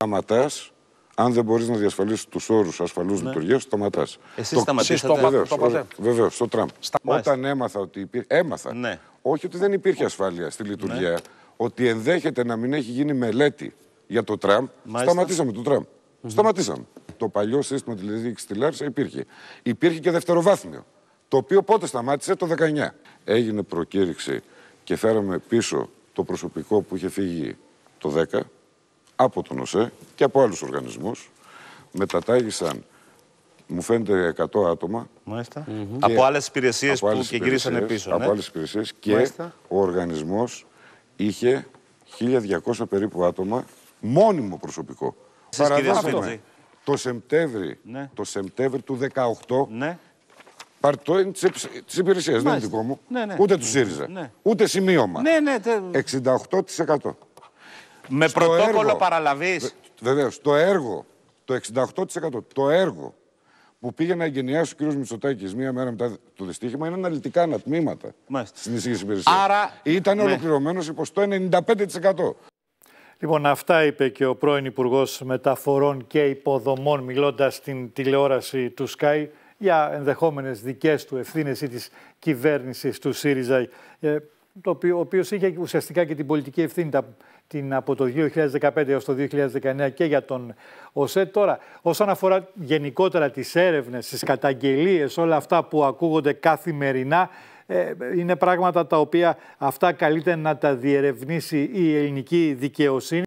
σταματάς. Αν δεν μπορείς να διασφαλίσεις τους όρους ασφαλούς ναι. λειτουργίας, σταματάς. Εσύ σταματήσατε. Βεβαίω, στο Τραμπ. Όταν έμαθα ότι υπήρχε. Έμαθα. Ναι. Όχι ότι δεν υπήρχε ασφάλεια στη λειτουργία. Ναι. Ότι ενδέχεται να μην έχει γίνει μελέτη για το Τραμπ. Μάλιστα. Σταματήσαμε το Τραμπ. Mm -hmm. Σταματήσαμε. Το παλιό σύστημα τη διδίκηση δηλαδή, της Λάρισα υπήρχε. Υπήρχε και δευτεροβάθμιο. Το οποίο πότε σταμάτησε, το 19. Έγινε προκήρυξη και φέραμε πίσω το προσωπικό που είχε φύγει το 10 από τον ΟΣΕ και από άλλους οργανισμούς μετατάγησαν μου φαίνεται 100 άτομα. Μάλιστα. Από άλλες υπηρεσίες που υπηρεσίες, και γυρίσανε πίσω. Από ναι. άλλες υπηρεσίες και ο οργανισμός είχε 1200 περίπου άτομα μόνιμο προσωπικό. Παραδείγματο. το Σεπτέμβρη, ναι. Σεπτέμβρη του 18. Ναι. Πάρτο είναι τη υπηρεσία, δεν είναι δικό μου. Ναι, ναι. Ούτε τους ΣΥΡΙΖΑ. Ναι. Ούτε σημείωμα. Ναι, ναι, 68%. Με πρωτόκολλο παραλαβή. Βεβαίω. Το έργο, το 68% το έργο που πήγε να εγκαινιάσει ο κ. Μητσοτάκης μία μέρα μετά το δυστύχημα είναι αναλυτικά ανατμήματα στην εισήγηση υπηρεσίας. Άρα. Ήταν ναι. ολοκληρωμένος υπό το 95%. Λοιπόν, αυτά είπε και ο πρώην Υπουργός Μεταφορών και Υποδομών, μιλώντας στην τηλεόραση του Sky για ενδεχόμενες δικές του ευθύνες ή της κυβέρνησης του ΣΥΡΙΖΑ ε, το οποίο, ο οποίος είχε ουσιαστικά και την πολιτική ευθύνη την, από το 2015 έως το 2019 και για τον ΟΣΕ. Τώρα, όσον αφορά γενικότερα τις έρευνες, τις καταγγελίες, όλα αυτά που ακούγονται καθημερινά, ε, είναι πράγματα τα οποία αυτά καλείται να τα διερευνήσει η ελληνική δικαιοσύνη.